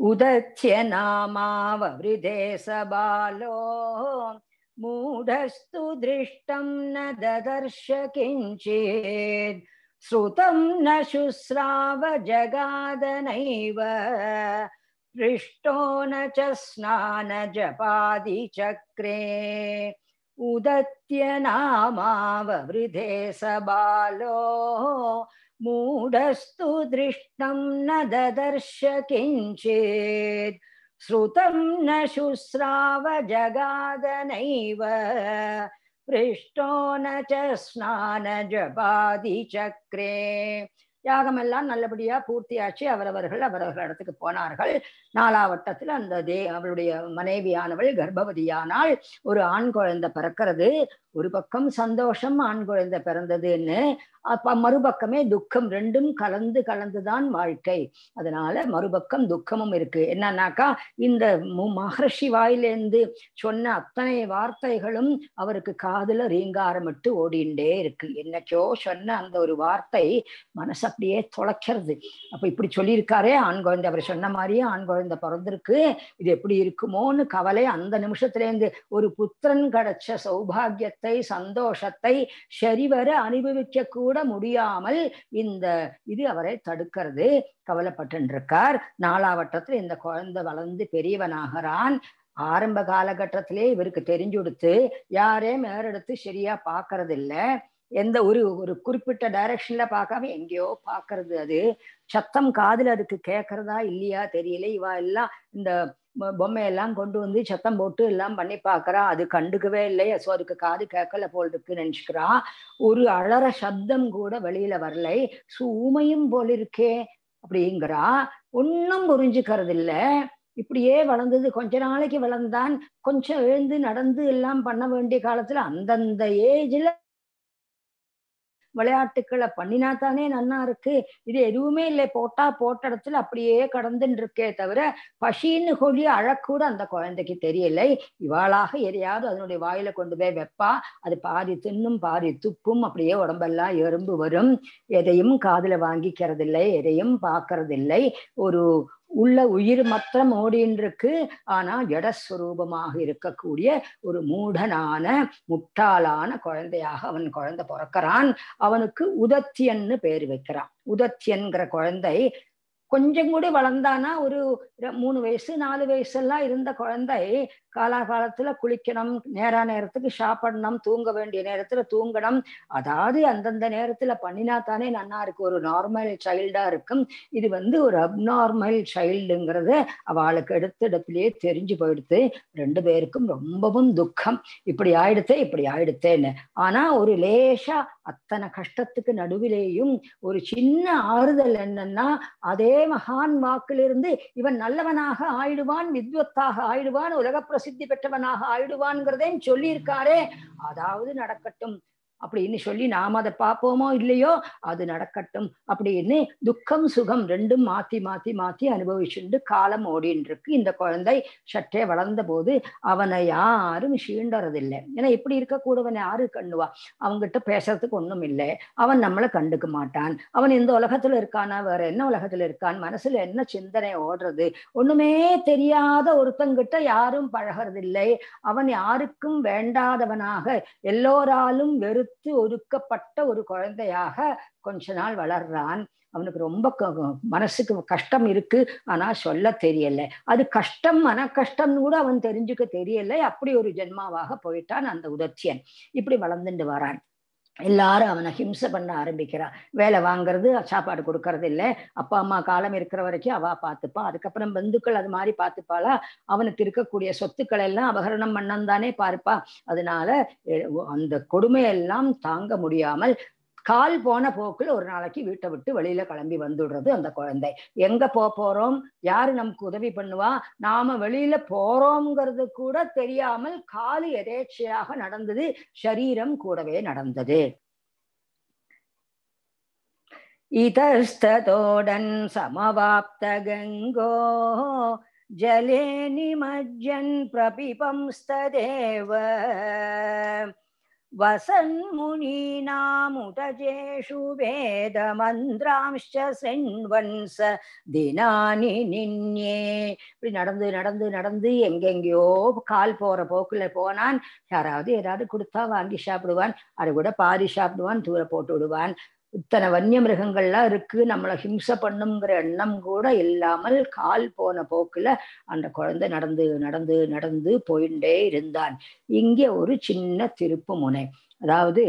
उदथ्य नामाववृधे स बालो मूढस्तु दृष्टं न ददर्श किञ्चित् श्रुतं न शुश्राव जगादनैव पृष्टो न च स्नानजपादिचक्रे उदत्य नामाववृधे स बालो மூடஸ்து திருஷ்டம் न ददर्श किञ्चित् श्रुतं न शुश्राव जगादनैव பிருஷ்டோ ஸ்நான ஜபாதி சக்ரே யாகமெல்லாம் நல்லபடியா பூர்த்தியாச்சு அவரவர்கள் அவரவர்கள் இடத்துக்கு போனார்கள் நாலாவட்டத்தில் அந்த தே அவளுடைய மனைவியானவள் கர்ப்பவதியானால் ஒரு ஆண் குழந்தை பிறக்கிறது ஒரு பக்கம் சந்தோஷம் ஆண் குழந்தை பிறந்ததுன்னு அப்ப மறுபக்கமே துக்கம் ரெண்டும் கலந்து கலந்துதான் வாழ்க்கை அதனால மறுபக்கம் துக்கமும் இருக்கு என்னன்னாக்கா இந்த மகர்ஷி வாயிலேருந்து சொன்ன அத்தனை வார்த்தைகளும் அவருக்கு காதுல ரீங்காரமிட்டு ஓடிண்டே இருக்கு என்னைக்கோ சொன்ன அந்த ஒரு வார்த்தை மனசு அப்படியே தொலைக்கிறது அப்ப இப்படி சொல்லியிருக்காரே ஆண் குழந்தை அவர் சொன்ன மாதிரியே ஆண் குழந்தை பிறந்திருக்கு இது எப்படி இருக்குமோன்னு கவலை அந்த நிமிஷத்துல இருந்து ஒரு புத்திரன் கிடைச்ச சௌபாகியத்தை சுகத்தை சந்தோஷத்தை சரிவர அனுபவிக்க கூட முடியாமல் இந்த இது அவரை தடுக்கிறது கவலைப்பட்டு இருக்கார் நாலாவட்டத்தில் இந்த குழந்தை வளர்ந்து பெரியவனாகிறான் ஆரம்ப காலகட்டத்திலே இவருக்கு தெரிஞ்சு கொடுத்து யாரையும் மேறெடுத்து சரியா பாக்குறது இல்ல எந்த ஒரு ஒரு குறிப்பிட்ட டைரக்ஷன்ல பார்க்காம எங்கேயோ பாக்குறது அது சத்தம் காதில் அதுக்கு கேட்கறதா இல்லையா தெரியல இவா எல்லாம் இந்த பொம்மையெல்லாம் கொண்டு வந்து சத்தம் போட்டு எல்லாம் பண்ணி பார்க்கறா அது கண்டுக்கவே இல்லை ஸோ அதுக்கு காது கேட்கல போல் இருக்கு நினைச்சுக்கிறா ஒரு அழற சப்தம் கூட வெளியில வரலை சூமையும் போல் இருக்கே அப்படிங்கிறா ஒன்னும் புரிஞ்சுக்கிறது இல்லை இப்படியே வளர்ந்தது கொஞ்ச நாளைக்கு வளர்ந்தான் கொஞ்சம் எழுந்து நடந்து எல்லாம் பண்ண வேண்டிய காலத்துல அந்தந்த ஏஜ்ல விளையாட்டுக்களை பண்ணினா தானே நன்னா இருக்கு இது எதுவுமே இல்லை போட்டா போட்ட இடத்துல அப்படியே கடந்துட்டு இருக்கே தவிர பசின்னு சொல்லி அழக்கூட அந்த குழந்தைக்கு தெரியலை இவாளாக எதையாவது அதனுடைய வாயில கொண்டு போய் வைப்பா அது பாதி தின்னும் பாதி துப்பும் அப்படியே உடம்பெல்லாம் எறும்பு வரும் எதையும் காதுல வாங்கிக்கிறதில்லை எதையும் பார்க்கறதில்லை ஒரு உள்ள உயிர் மாத்திரம் ஓடின்றிருக்கு ஆனா ஜடஸ்வரூபமாக இருக்கக்கூடிய ஒரு மூடனான முட்டாளான குழந்தையாக அவன் குழந்தை பிறக்கிறான் அவனுக்கு உதத்தியன்னு பேர் வைக்கிறான் உதத்தியன்கிற குழந்தை கொஞ்சம் கூட வளர்ந்தானா ஒரு மூணு வயசு நாலு வயசு எல்லாம் இருந்த குழந்தை காலாகாலத்துல குளிக்கணும் நேர நேரத்துக்கு சாப்பிடணும் தூங்க வேண்டிய நேரத்துல தூங்கணும் அதாவது அந்தந்த நேரத்துல பண்ணினா தானே நன்னா இருக்கு ஒரு நார்மல் சைல்டா இருக்கும் இது வந்து ஒரு அப்நார்மல் சைல்டுங்கிறது அவளுக்கு எடுத்த இடத்துலயே தெரிஞ்சு போயிடுத்து ரெண்டு பேருக்கும் ரொம்பவும் துக்கம் இப்படி ஆயிடுத்தே இப்படி ஆயிடுத்தேன்னு ஆனா ஒரு லேசா அத்தனை கஷ்டத்துக்கு நடுவிலேயும் ஒரு சின்ன ஆறுதல் என்னன்னா அதே ஒரே மகான் வாக்கிலிருந்து இவன் நல்லவனாக ஆயிடுவான் வித்வத்தாக ஆயிடுவான் உலக பிரசித்தி பெற்றவனாக ஆயிடுவான்ங்கிறதையும் சொல்லியிருக்காரே அதாவது நடக்கட்டும் அப்படின்னு சொல்லி நாம் அதை பார்ப்போமோ இல்லையோ அது நடக்கட்டும் அப்படின்னு துக்கம் சுகம் ரெண்டும் மாத்தி மாத்தி மாத்தி அனுபவிச்சுண்டு காலம் ஓடின்னு இருக்கு இந்த குழந்தை சற்றே வளர்ந்த போது அவனை யாரும் சீண்டறதில்லை ஏன்னா இப்படி இருக்கக்கூடவன் யாரு கண்ணுவா அவங்ககிட்ட பேசுறதுக்கு ஒண்ணும் இல்லை அவன் நம்மளை கண்டுக்க மாட்டான் அவன் இந்த உலகத்துல இருக்கானா வேற என்ன உலகத்துல இருக்கான் மனசுல என்ன சிந்தனை ஓடுறது ஒண்ணுமே தெரியாத ஒருத்தங்கிட்ட யாரும் பழகறதில்லை அவன் யாருக்கும் வேண்டாதவனாக எல்லோராலும் வெறுத்து வளர்த்து ஒதுக்கப்பட்ட ஒரு குழந்தையாக கொஞ்ச நாள் வளர்றான் அவனுக்கு ரொம்ப மனசுக்கு கஷ்டம் இருக்கு ஆனா சொல்ல தெரியல அது கஷ்டம் மன கஷ்டம்னு கூட அவன் தெரிஞ்சுக்க தெரியல அப்படி ஒரு ஜென்மாவாக போயிட்டான் அந்த உதர்ச்சியன் இப்படி வளர்ந்துட்டு வரான் எல்லாரும் அவனை ஹிம்சை பண்ண ஆரம்பிக்கிறா வேலை வாங்குறது சாப்பாடு கொடுக்கறது இல்லை அப்பா அம்மா காலம் இருக்கிற வரைக்கும் அவ பார்த்துப்பா அதுக்கப்புறம் பந்துக்கள் அது மாதிரி பார்த்துப்பாளா அவனுக்கு இருக்கக்கூடிய சொத்துக்கள் எல்லாம் அபகரணம் பண்ணந்தானே பார்ப்பா அதனால அந்த கொடுமையெல்லாம் தாங்க முடியாமல் கால் போன போக்குல ஒரு நாளைக்கு வீட்டை விட்டு வெளியில கிளம்பி வந்துடுறது அந்த குழந்தை எங்க போக போறோம் யாரு நமக்கு உதவி பண்ணுவா நாம வெளியில போறோம்ங்கிறது கூட தெரியாமல் காலு எதேச்சையாக நடந்தது சரீரம் கூடவே நடந்தது இதஸ்ததோடன் சமவாப்த கங்கோ ஜலே நிமஜ்ஜன் பிரபிபம்ஸ்ததேவ वसन्मुनीनामुदजेषु வேதமந்திராம்ஷ செண்வன் ச தினானி இப்படி நடந்து நடந்து நடந்து எங்கெங்கயோ கால் போற போக்குல போனான் யாராவது ஏதாவது கொடுத்தா வாங்கி சாப்பிடுவான் அது கூட பாரி சாப்பிடுவான் தூர போட்டு விடுவான் இத்தனை வன்னிய மிருகங்கள்லாம் இருக்கு நம்மளை ஹிம்சை பண்ணுங்கிற எண்ணம் கூட இல்லாமல் கால் போன போக்குல அந்த குழந்தை நடந்து நடந்து நடந்து போயிண்டே இருந்தான் இங்கே ஒரு சின்ன திருப்பு முனை அதாவது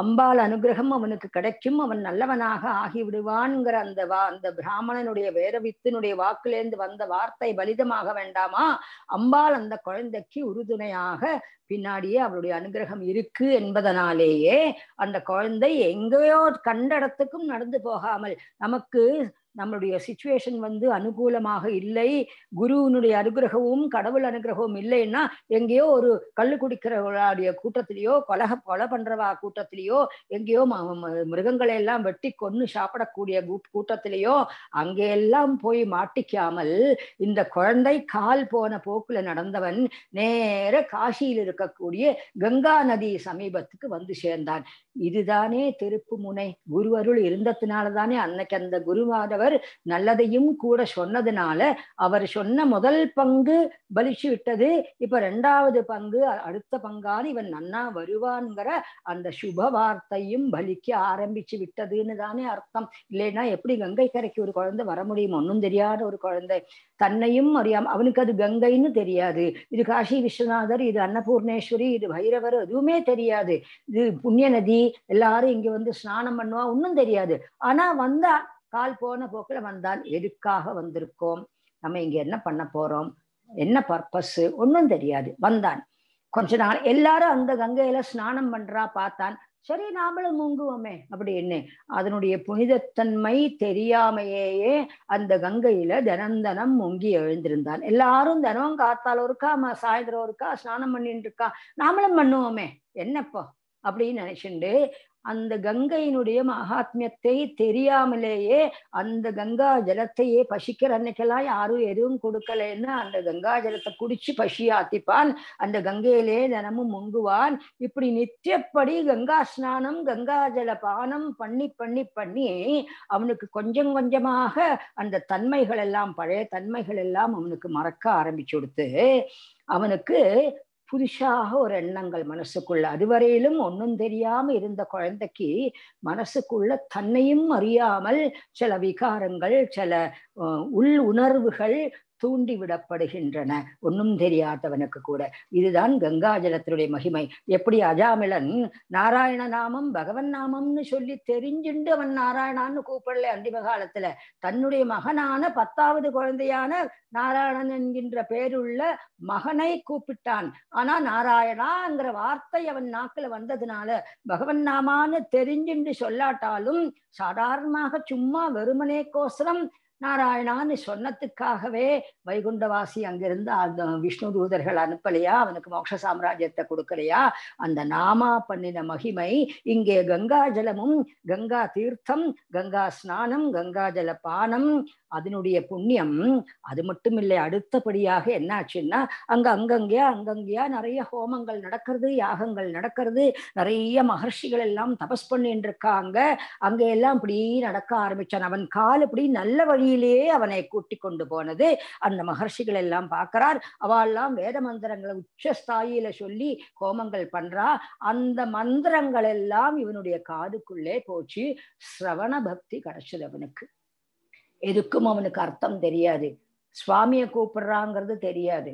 அம்பாள் அனுகிரகம் அவனுக்கு கிடைக்கும் அவன் நல்லவனாக ஆகிவிடுவான்ங்கிற அந்த வா அந்த பிராமணனுடைய வேரவித்தினுடைய வாக்குலேந்து வந்த வார்த்தை பலிதமாக வேண்டாமா அம்பாள் அந்த குழந்தைக்கு உறுதுணையாக பின்னாடியே அவளுடைய அனுகிரகம் இருக்கு என்பதனாலேயே அந்த குழந்தை எங்கேயோ கண்ட இடத்துக்கும் நடந்து போகாமல் நமக்கு நம்மளுடைய சுச்சுவேஷன் வந்து அனுகூலமாக இல்லை குருவினுடைய அனுகிரகமும் கடவுள் அனுகிரகமும் இல்லைன்னா எங்கேயோ ஒரு கல் குடிக்கிறவர்களுடைய கூட்டத்திலேயோ கொலக கொலை பண்றவா கூட்டத்திலேயோ எங்கேயோ மிருகங்களை எல்லாம் வெட்டி கொன்று சாப்பிடக்கூடிய கூட்டத்திலேயோ அங்கெல்லாம் போய் மாட்டிக்காமல் இந்த குழந்தை கால் போன போக்குல நடந்தவன் நேர காசியில் இருக்கக்கூடிய கங்கா நதி சமீபத்துக்கு வந்து சேர்ந்தான் இதுதானே திருப்பு முனை குருவருள் இருந்ததுனால தானே அன்னைக்கு அந்த குருவாதவர் அவர் நல்லதையும் கூட சொன்னதுனால அவர் சொன்ன முதல் பங்கு பலிச்சு விட்டது இப்ப ரெண்டாவது பங்கு அடுத்த பங்கான இவன் நன்னா வருவான்ங்கிற அந்த சுப வார்த்தையும் பலிக்க ஆரம்பிச்சு விட்டதுன்னு தானே அர்த்தம் இல்லைன்னா எப்படி கங்கை கரைக்கு ஒரு குழந்தை வர முடியும் ஒன்னும் தெரியாத ஒரு குழந்தை தன்னையும் அறியாம அவனுக்கு அது கங்கைன்னு தெரியாது இது காஷி விஸ்வநாதர் இது அன்னபூர்ணேஸ்வரி இது பைரவர் எதுவுமே தெரியாது இது புண்ணிய நதி எல்லாரும் இங்க வந்து ஸ்நானம் பண்ணுவா ஒன்னும் தெரியாது ஆனா வந்தா கால் போன போக்கில் வந்தால் எதுக்காக வந்திருக்கோம் நம்ம இங்க என்ன பண்ண போறோம் என்ன பர்பஸ் ஒன்றும் தெரியாது வந்தான் கொஞ்ச நாள் எல்லாரும் அந்த கங்கையில ஸ்நானம் பண்றா பார்த்தான் சரி நாமளும் முங்குவோமே அப்படின்னு அதனுடைய புனிதத்தன்மை தெரியாமையே அந்த கங்கையில தினம் முங்கி எழுந்திருந்தான் எல்லாரும் தினம் காத்தால் இருக்கா சாயந்தரம் இருக்கா ஸ்நானம் பண்ணிட்டு இருக்கா நாமளும் பண்ணுவோமே என்னப்போ அப்படின்னு நினைச்சுண்டு அந்த கங்கையினுடைய மகாத்மியத்தை தெரியாமலேயே அந்த கங்கா ஜலத்தையே பசிக்கிற அன்னைக்கெல்லாம் யாரும் எதுவும் கொடுக்கலன்னு அந்த கங்கா ஜலத்தை குடிச்சு பசியாத்திப்பான் அந்த கங்கையிலே தினமும் முங்குவான் இப்படி நித்தியப்படி கங்கா ஸ்நானம் கங்கா ஜல பானம் பண்ணி பண்ணி பண்ணி அவனுக்கு கொஞ்சம் கொஞ்சமாக அந்த தன்மைகள் எல்லாம் பழைய தன்மைகள் எல்லாம் அவனுக்கு மறக்க ஆரம்பிச்சு கொடுத்து அவனுக்கு புதுசாக ஒரு எண்ணங்கள் மனசுக்குள்ள அதுவரையிலும் ஒன்றும் தெரியாம இருந்த குழந்தைக்கு மனசுக்குள்ள தன்னையும் அறியாமல் சில விகாரங்கள் சில உள் உணர்வுகள் தூண்டிவிடப்படுகின்றன ஒன்னும் தெரியாதவனுக்கு கூட இதுதான் கங்காஜலத்தினுடைய மகிமை எப்படி அஜாமிலன் நாராயண நாமம் பகவன் நாமம்னு சொல்லி தெரிஞ்சுண்டு அவன் நாராயணான்னு கூப்பிடல அந்திம காலத்துல தன்னுடைய மகனான பத்தாவது குழந்தையான நாராயணன் என்கின்ற பேருள்ள மகனை கூப்பிட்டான் ஆனா நாராயணாங்கிற வார்த்தை அவன் நாக்குல வந்ததுனால பகவன் நாமான்னு தெரிஞ்சுண்டு சொல்லாட்டாலும் சாதாரணமாக சும்மா வெறுமனே கோசரம் நாராயணான்னு சொன்னதுக்காகவே வைகுண்டவாசி அங்கிருந்து அந்த விஷ்ணு தூதர்கள் அனுப்பலையா அவனுக்கு மோட்ச சாம்ராஜ்யத்தை கொடுக்கலையா அந்த நாமா பண்ணின மகிமை இங்கே கங்கா ஜலமும் கங்கா தீர்த்தம் கங்கா ஸ்நானம் கங்கா ஜல பானம் அதனுடைய புண்ணியம் அது மட்டும் இல்லை அடுத்தபடியாக என்னாச்சுன்னா அங்க அங்கங்கயா அங்கங்கயா நிறைய ஹோமங்கள் நடக்கிறது யாகங்கள் நடக்கிறது நிறைய மகர்ஷிகள் எல்லாம் தபஸ் பண்ணிட்டு இருக்காங்க அங்க எல்லாம் இப்படி நடக்க ஆரம்பிச்சான் அவன் கால் இப்படி நல்ல வழி வழியிலேயே அவனை கூட்டி கொண்டு போனது அந்த மகர்ஷிகள் எல்லாம் பார்க்கிறார் அவெல்லாம் வேத மந்திரங்களை உச்சஸ்தாயில சொல்லி ஹோமங்கள் பண்றா அந்த மந்திரங்கள் எல்லாம் இவனுடைய காதுக்குள்ளே போச்சு சிரவண பக்தி கிடைச்சது அவனுக்கு எதுக்கும் அவனுக்கு அர்த்தம் தெரியாது சுவாமியை கூப்பிடுறாங்கிறது தெரியாது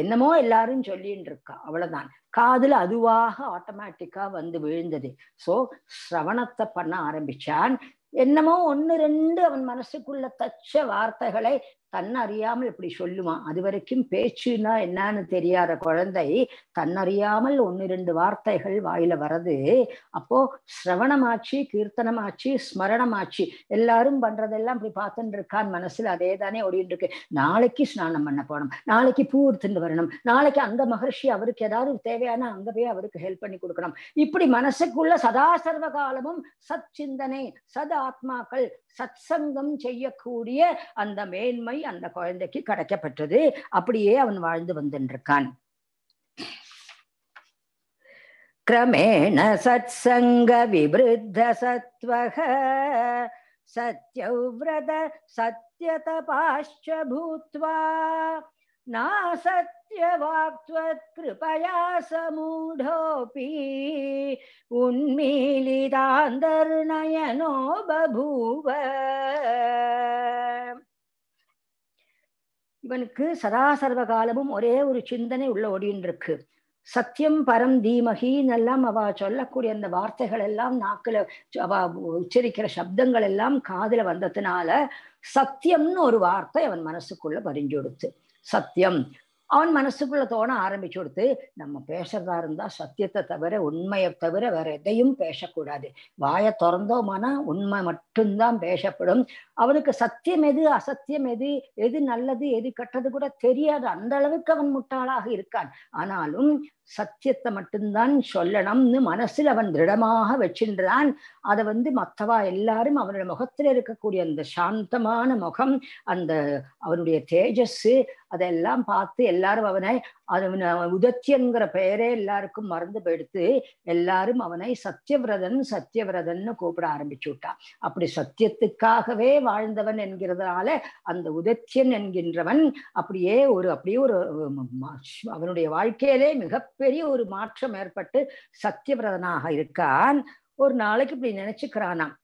என்னமோ எல்லாரும் சொல்லின்னு இருக்கா அவ்வளவுதான் காதுல அதுவாக ஆட்டோமேட்டிக்கா வந்து விழுந்தது சோ சிரவணத்தை பண்ண ஆரம்பிச்சான் என்னமோ ஒன்னு ரெண்டு அவன் மனசுக்குள்ள தச்ச வார்த்தைகளை தன்னறியாமல் இப்படி சொல்லுவான் அது வரைக்கும் பேச்சுன்னா என்னன்னு தெரியாத குழந்தை தன்னறியாமல் ஒன்னு ரெண்டு வார்த்தைகள் வாயில வர்றது அப்போ சிரவணமாச்சு கீர்த்தனமாச்சு ஸ்மரணமாச்சு எல்லாரும் பண்றதெல்லாம் இப்படி பார்த்துட்டு இருக்கான் மனசுல அதே தானே ஓடிட்டு இருக்கு நாளைக்கு ஸ்நானம் பண்ண போனோம் நாளைக்கு பூ எடுத்துட்டு வரணும் நாளைக்கு அந்த மகர்ஷி அவருக்கு ஏதாவது தேவையான அங்க போய் அவருக்கு ஹெல்ப் பண்ணி கொடுக்கணும் இப்படி மனசுக்குள்ள சதா சர்வ காலமும் சத் சிந்தனை சத் ஆத்மாக்கள் சத்சங்கம் செய்யக்கூடிய அந்த மேன்மை உரிமை அந்த குழந்தைக்கு கிடைக்கப்பட்டது அப்படியே அவன் வாழ்ந்து வந்துருக்கான் கிரமேண சத்சங்க விவருத்த சத்வக சத்யவிரத சத்யத பாஷ்ச பூத்வா கிருபயா சமூடோபி உன்மீலிதாந்தர் நயனோ பபூவ இவனுக்கு சதா காலமும் ஒரே ஒரு சிந்தனை உள்ள ஒடின்னு இருக்கு சத்தியம் பரம் தீமகின்னு எல்லாம் அவ சொல்லக்கூடிய அந்த வார்த்தைகள் எல்லாம் நாக்குல அவ உச்சரிக்கிற சப்தங்கள் எல்லாம் காதுல வந்ததுனால சத்தியம்னு ஒரு வார்த்தை அவன் மனசுக்குள்ள பறிஞ்சு கொடுத்து சத்தியம் அவன் மனசுக்குள்ள தோண ஆரம்பிச்சு கொடுத்து நம்ம பேசுறதா இருந்தா சத்தியத்தை தவிர உண்மையை தவிர வேற எதையும் பேசக்கூடாது வாயை திறந்தோமானா உண்மை மட்டும்தான் பேசப்படும் அவனுக்கு சத்தியம் எது அசத்தியம் எது எது நல்லது எது கட்டது கூட தெரியாது அந்த அளவுக்கு அவன் முட்டாளாக இருக்கான் ஆனாலும் சத்தியத்தை மட்டும்தான் சொல்லணும்னு மனசில் அவன் திருடமாக வச்சின்றான் அதை வந்து மற்றவா எல்லாரும் அவனுடைய முகத்தில் இருக்கக்கூடிய அந்த சாந்தமான முகம் அந்த அவனுடைய தேஜஸ் அதெல்லாம் பார்த்து எல்லாரும் அவனை அவனை உதச்சியங்கிற பெயரே எல்லாருக்கும் மறந்து போயிடுத்து எல்லாரும் அவனை சத்தியவிரதன் சத்தியவிரதன்னு கூப்பிட ஆரம்பிச்சு விட்டான் அப்படி சத்தியத்துக்காகவே வாழ்ந்தவன் என்கிறதுனால அந்த உதச்சியன் என்கின்றவன் அப்படியே ஒரு அப்படியே ஒரு அவனுடைய வாழ்க்கையிலே மிகப்பெரிய ஒரு மாற்றம் ஏற்பட்டு சத்தியவிரதனாக இருக்கான் ஒரு நாளைக்கு இப்படி நினைச்சுக்கிறானான்